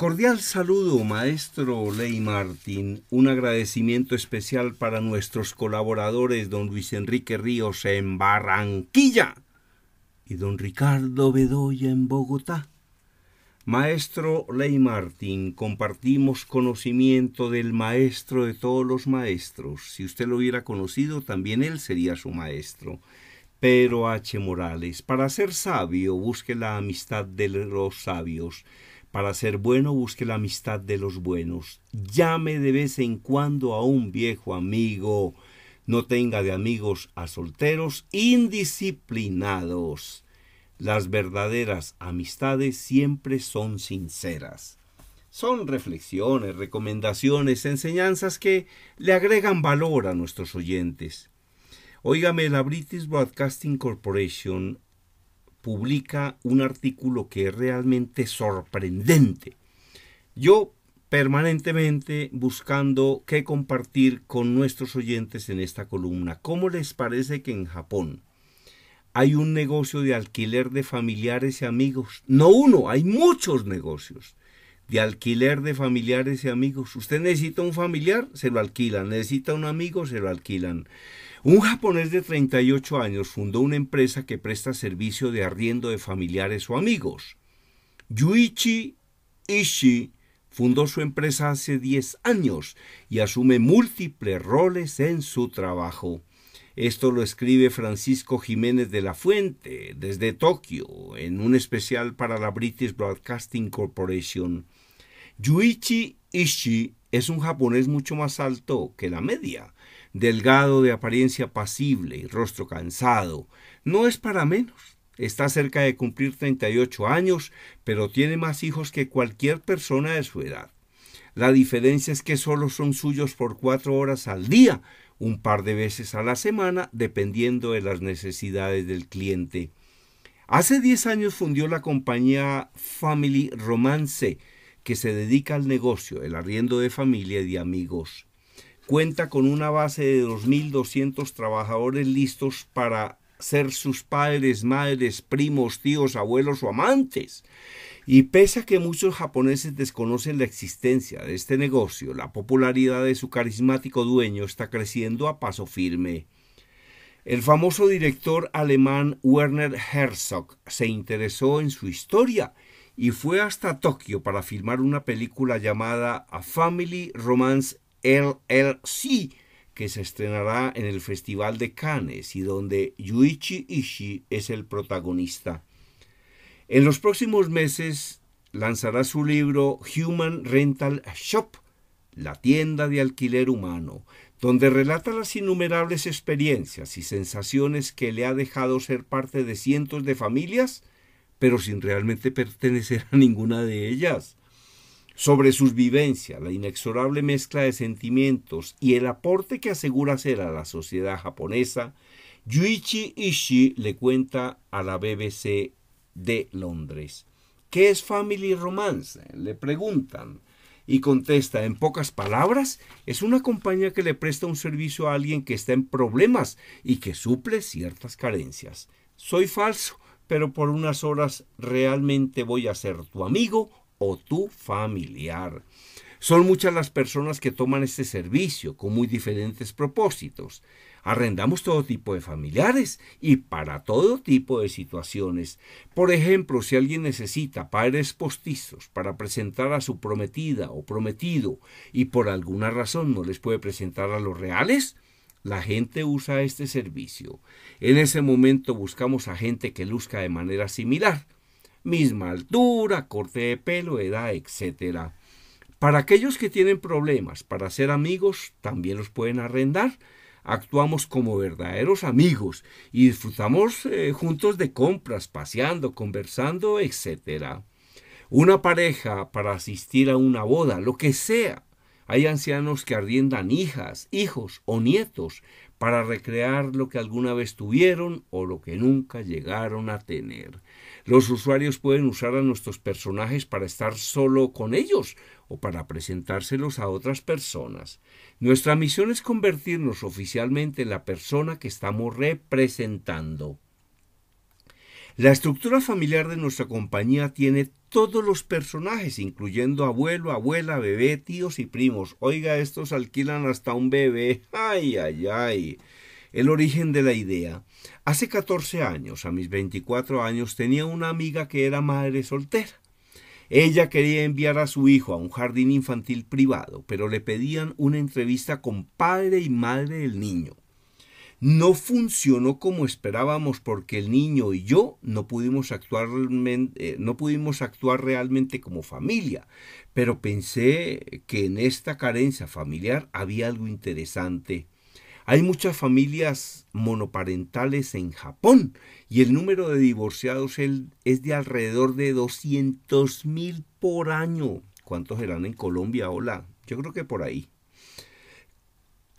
Cordial saludo, maestro Ley Martín. Un agradecimiento especial para nuestros colaboradores, don Luis Enrique Ríos en Barranquilla y don Ricardo Bedoya en Bogotá. Maestro Ley Martín, compartimos conocimiento del maestro de todos los maestros. Si usted lo hubiera conocido, también él sería su maestro. Pero H. Morales, para ser sabio, busque la amistad de los sabios. Para ser bueno busque la amistad de los buenos. Llame de vez en cuando a un viejo amigo. No tenga de amigos a solteros indisciplinados. Las verdaderas amistades siempre son sinceras. Son reflexiones, recomendaciones, enseñanzas que le agregan valor a nuestros oyentes. Óigame, la British Broadcasting Corporation publica un artículo que es realmente sorprendente. Yo permanentemente buscando qué compartir con nuestros oyentes en esta columna. ¿Cómo les parece que en Japón hay un negocio de alquiler de familiares y amigos? No uno, hay muchos negocios de alquiler de familiares y amigos. Usted necesita un familiar, se lo alquilan. Necesita un amigo, se lo alquilan. Un japonés de 38 años fundó una empresa que presta servicio de arriendo de familiares o amigos. Yuichi Ishii fundó su empresa hace 10 años y asume múltiples roles en su trabajo. Esto lo escribe Francisco Jiménez de la Fuente desde Tokio en un especial para la British Broadcasting Corporation. Yuichi Ishi es un japonés mucho más alto que la media delgado de apariencia pasible y rostro cansado. No es para menos. Está cerca de cumplir 38 años, pero tiene más hijos que cualquier persona de su edad. La diferencia es que solo son suyos por cuatro horas al día, un par de veces a la semana, dependiendo de las necesidades del cliente. Hace 10 años fundió la compañía Family Romance, que se dedica al negocio, el arriendo de familia y de amigos cuenta con una base de 2.200 trabajadores listos para ser sus padres, madres, primos, tíos, abuelos o amantes. Y pese a que muchos japoneses desconocen la existencia de este negocio, la popularidad de su carismático dueño está creciendo a paso firme. El famoso director alemán Werner Herzog se interesó en su historia y fue hasta Tokio para filmar una película llamada A Family Romance LLC, que se estrenará en el Festival de Cannes y donde Yuichi Ishii es el protagonista. En los próximos meses lanzará su libro Human Rental Shop, la tienda de alquiler humano, donde relata las innumerables experiencias y sensaciones que le ha dejado ser parte de cientos de familias, pero sin realmente pertenecer a ninguna de ellas sobre sus vivencias, la inexorable mezcla de sentimientos y el aporte que asegura hacer a la sociedad japonesa, Yuichi Ishii le cuenta a la BBC de Londres. ¿Qué es Family Romance? Le preguntan. Y contesta, en pocas palabras, es una compañía que le presta un servicio a alguien que está en problemas y que suple ciertas carencias. Soy falso, pero por unas horas realmente voy a ser tu amigo o tu familiar. Son muchas las personas que toman este servicio con muy diferentes propósitos. Arrendamos todo tipo de familiares y para todo tipo de situaciones. Por ejemplo, si alguien necesita padres postizos para presentar a su prometida o prometido y por alguna razón no les puede presentar a los reales, la gente usa este servicio. En ese momento buscamos a gente que luzca de manera similar misma altura, corte de pelo, edad, etc. Para aquellos que tienen problemas para ser amigos, también los pueden arrendar. Actuamos como verdaderos amigos y disfrutamos eh, juntos de compras, paseando, conversando, etc. Una pareja para asistir a una boda, lo que sea. Hay ancianos que arriendan hijas, hijos o nietos para recrear lo que alguna vez tuvieron o lo que nunca llegaron a tener. Los usuarios pueden usar a nuestros personajes para estar solo con ellos o para presentárselos a otras personas. Nuestra misión es convertirnos oficialmente en la persona que estamos representando. La estructura familiar de nuestra compañía tiene todos los personajes, incluyendo abuelo, abuela, bebé, tíos y primos. Oiga, estos alquilan hasta un bebé. Ay, ay, ay. El origen de la idea. Hace 14 años, a mis 24 años, tenía una amiga que era madre soltera. Ella quería enviar a su hijo a un jardín infantil privado, pero le pedían una entrevista con padre y madre del niño. No funcionó como esperábamos porque el niño y yo no pudimos actuar, eh, no pudimos actuar realmente como familia, pero pensé que en esta carencia familiar había algo interesante. Hay muchas familias monoparentales en Japón y el número de divorciados es de alrededor de 200.000 mil por año. ¿Cuántos eran en Colombia? Hola, yo creo que por ahí.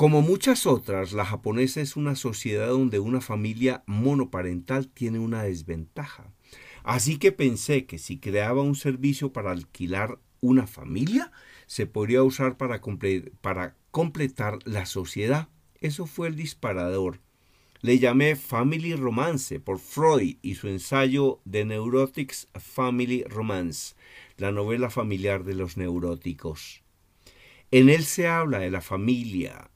Como muchas otras, la japonesa es una sociedad donde una familia monoparental tiene una desventaja. Así que pensé que si creaba un servicio para alquilar una familia, se podría usar para, completar la sociedad. Eso fue el disparador. Le llamé Family Romance por Freud y su ensayo The Neurotics Family Romance, la novela familiar de los neuróticos. En él se habla de la familia,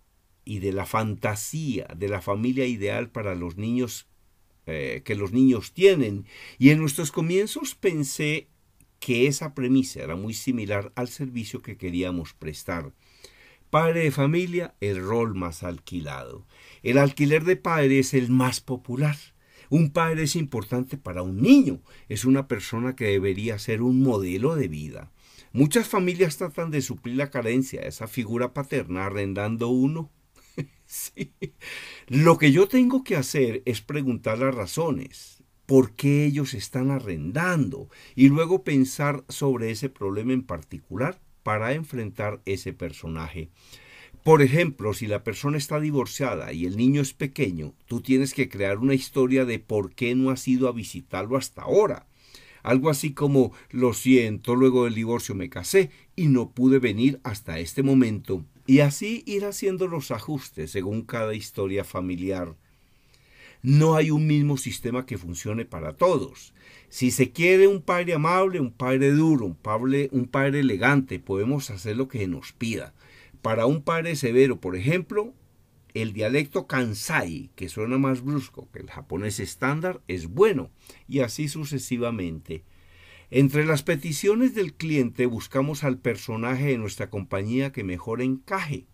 y de la fantasía de la familia ideal para los niños eh, que los niños tienen. Y en nuestros comienzos pensé que esa premisa era muy similar al servicio que queríamos prestar. Padre de familia, el rol más alquilado. El alquiler de padre es el más popular. Un padre es importante para un niño, es una persona que debería ser un modelo de vida. Muchas familias tratan de suplir la carencia de esa figura paterna arrendando uno Sí. Lo que yo tengo que hacer es preguntar las razones, por qué ellos están arrendando y luego pensar sobre ese problema en particular para enfrentar ese personaje. Por ejemplo, si la persona está divorciada y el niño es pequeño, tú tienes que crear una historia de por qué no has ido a visitarlo hasta ahora. Algo así como, lo siento, luego del divorcio me casé y no pude venir hasta este momento y así ir haciendo los ajustes según cada historia familiar. No hay un mismo sistema que funcione para todos. Si se quiere un padre amable, un padre duro, un padre, un padre elegante, podemos hacer lo que nos pida. Para un padre severo, por ejemplo, el dialecto kansai, que suena más brusco que el japonés estándar, es bueno, y así sucesivamente. Entre las peticiones del cliente buscamos al personaje de nuestra compañía que mejor encaje.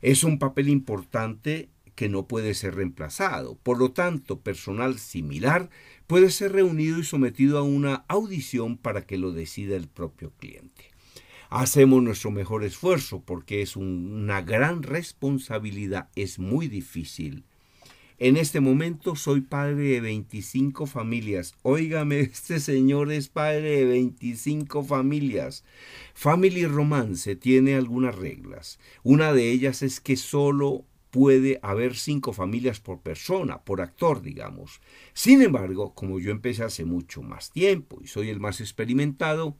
Es un papel importante que no puede ser reemplazado. Por lo tanto, personal similar puede ser reunido y sometido a una audición para que lo decida el propio cliente. Hacemos nuestro mejor esfuerzo porque es una gran responsabilidad, es muy difícil en este momento soy padre de 25 familias. Óigame, este señor es padre de 25 familias. Family Romance tiene algunas reglas. Una de ellas es que solo puede haber cinco familias por persona, por actor, digamos. Sin embargo, como yo empecé hace mucho más tiempo y soy el más experimentado,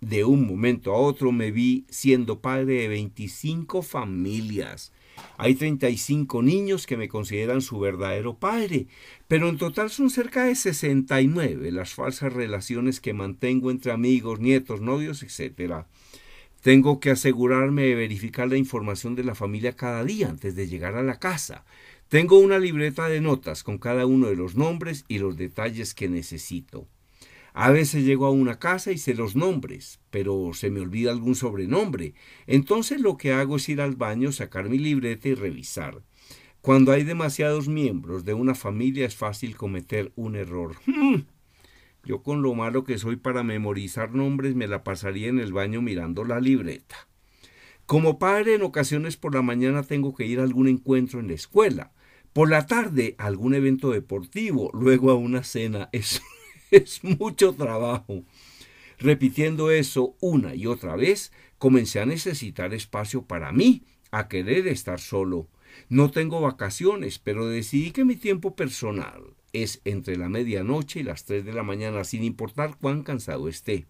de un momento a otro me vi siendo padre de 25 familias. Hay 35 niños que me consideran su verdadero padre, pero en total son cerca de 69 las falsas relaciones que mantengo entre amigos, nietos, novios, etc. Tengo que asegurarme de verificar la información de la familia cada día antes de llegar a la casa. Tengo una libreta de notas con cada uno de los nombres y los detalles que necesito. A veces llego a una casa y sé los nombres, pero se me olvida algún sobrenombre. Entonces lo que hago es ir al baño, sacar mi libreta y revisar. Cuando hay demasiados miembros de una familia es fácil cometer un error. Hmm. Yo con lo malo que soy para memorizar nombres me la pasaría en el baño mirando la libreta. Como padre en ocasiones por la mañana tengo que ir a algún encuentro en la escuela, por la tarde a algún evento deportivo, luego a una cena. Es es mucho trabajo. Repitiendo eso una y otra vez, comencé a necesitar espacio para mí, a querer estar solo. No tengo vacaciones, pero decidí que mi tiempo personal es entre la medianoche y las 3 de la mañana, sin importar cuán cansado esté.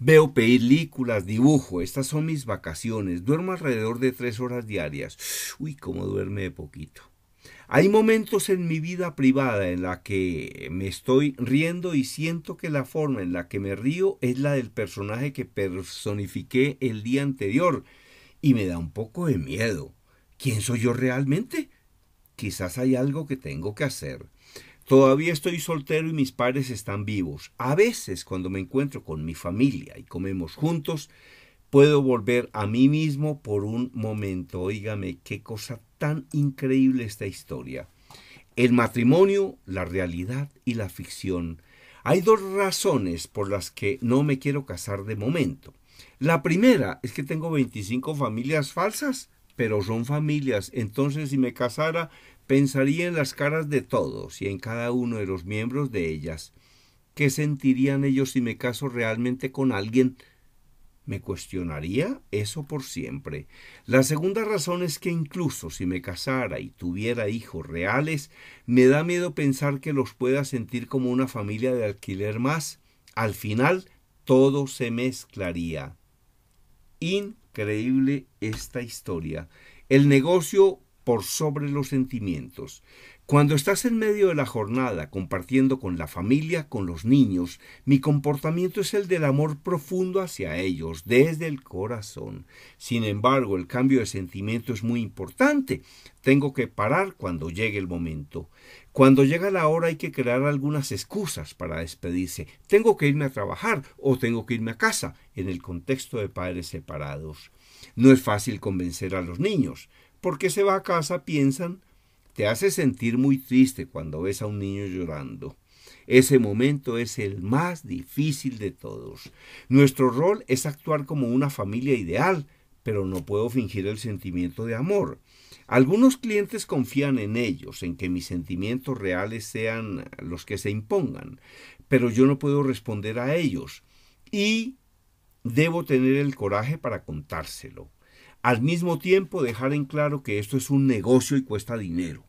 Veo películas, dibujo, estas son mis vacaciones, duermo alrededor de tres horas diarias. Uy, cómo duerme de poquito. Hay momentos en mi vida privada en la que me estoy riendo y siento que la forma en la que me río es la del personaje que personifiqué el día anterior y me da un poco de miedo. ¿Quién soy yo realmente? Quizás hay algo que tengo que hacer. Todavía estoy soltero y mis padres están vivos. A veces cuando me encuentro con mi familia y comemos juntos, puedo volver a mí mismo por un momento. Óigame, qué cosa tan increíble esta historia. El matrimonio, la realidad y la ficción. Hay dos razones por las que no me quiero casar de momento. La primera es que tengo 25 familias falsas, pero son familias. Entonces, si me casara, pensaría en las caras de todos y en cada uno de los miembros de ellas. ¿Qué sentirían ellos si me caso realmente con alguien me cuestionaría eso por siempre. La segunda razón es que incluso si me casara y tuviera hijos reales, me da miedo pensar que los pueda sentir como una familia de alquiler más. Al final, todo se mezclaría. Increíble esta historia. El negocio por sobre los sentimientos. Cuando estás en medio de la jornada compartiendo con la familia, con los niños, mi comportamiento es el del amor profundo hacia ellos, desde el corazón. Sin embargo, el cambio de sentimiento es muy importante. Tengo que parar cuando llegue el momento. Cuando llega la hora hay que crear algunas excusas para despedirse. Tengo que irme a trabajar o tengo que irme a casa en el contexto de padres separados. No es fácil convencer a los niños. ¿Por qué se va a casa? Piensan, te hace sentir muy triste cuando ves a un niño llorando. Ese momento es el más difícil de todos. Nuestro rol es actuar como una familia ideal, pero no puedo fingir el sentimiento de amor. Algunos clientes confían en ellos, en que mis sentimientos reales sean los que se impongan, pero yo no puedo responder a ellos y debo tener el coraje para contárselo. Al mismo tiempo, dejar en claro que esto es un negocio y cuesta dinero.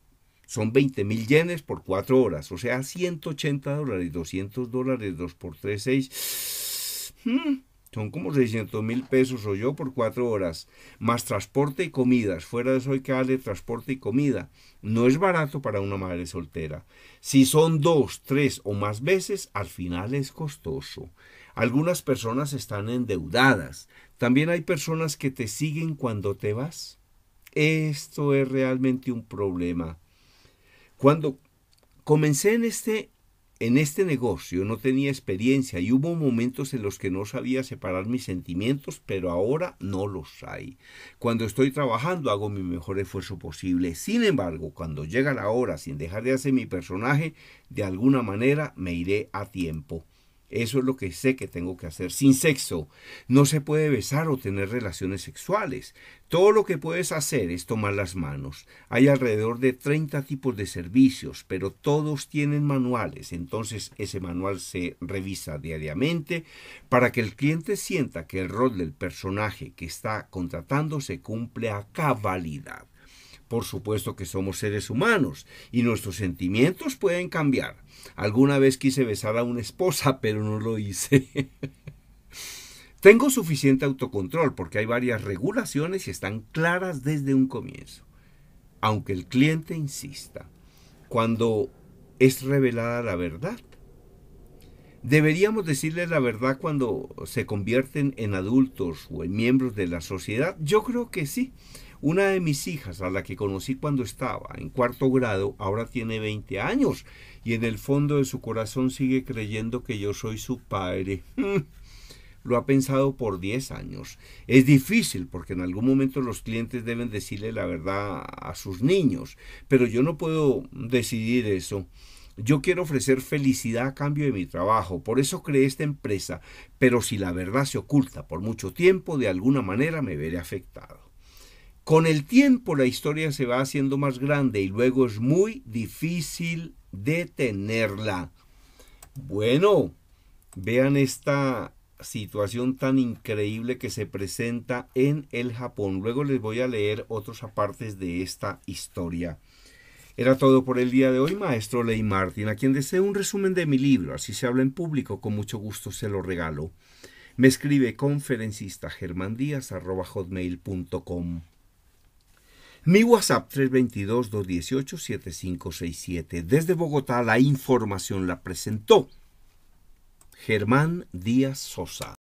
Son 20 mil yenes por cuatro horas, o sea, 180 dólares, 200 dólares, 2 por tres, seis. Hmm, son como 600 mil pesos o yo por 4 horas, más transporte y comidas. Fuera de eso hay que darle transporte y comida. No es barato para una madre soltera. Si son dos, tres o más veces, al final es costoso. Algunas personas están endeudadas. También hay personas que te siguen cuando te vas. Esto es realmente un problema. Cuando comencé en este, en este negocio no tenía experiencia y hubo momentos en los que no sabía separar mis sentimientos, pero ahora no los hay. Cuando estoy trabajando hago mi mejor esfuerzo posible. Sin embargo, cuando llega la hora, sin dejar de hacer mi personaje, de alguna manera me iré a tiempo. Eso es lo que sé que tengo que hacer. Sin sexo no se puede besar o tener relaciones sexuales. Todo lo que puedes hacer es tomar las manos. Hay alrededor de 30 tipos de servicios, pero todos tienen manuales. Entonces ese manual se revisa diariamente para que el cliente sienta que el rol del personaje que está contratando se cumple a cabalidad. Por supuesto que somos seres humanos y nuestros sentimientos pueden cambiar. Alguna vez quise besar a una esposa, pero no lo hice. Tengo suficiente autocontrol porque hay varias regulaciones y están claras desde un comienzo. Aunque el cliente insista, cuando es revelada la verdad, deberíamos decirle la verdad cuando se convierten en adultos o en miembros de la sociedad. Yo creo que sí. Una de mis hijas, a la que conocí cuando estaba en cuarto grado, ahora tiene 20 años y en el fondo de su corazón sigue creyendo que yo soy su padre. Mm. Lo ha pensado por 10 años. Es difícil porque en algún momento los clientes deben decirle la verdad a sus niños, pero yo no puedo decidir eso. Yo quiero ofrecer felicidad a cambio de mi trabajo, por eso creé esta empresa, pero si la verdad se oculta por mucho tiempo, de alguna manera me veré afectado. Con el tiempo la historia se va haciendo más grande y luego es muy difícil detenerla. Bueno, vean esta situación tan increíble que se presenta en el Japón. Luego les voy a leer otros apartes de esta historia. Era todo por el día de hoy, maestro Ley Martin, a quien desee un resumen de mi libro, así se habla en público, con mucho gusto se lo regalo. Me escribe conferencista germandías.com. Mi WhatsApp 322-218-7567. Desde Bogotá la información la presentó Germán Díaz Sosa.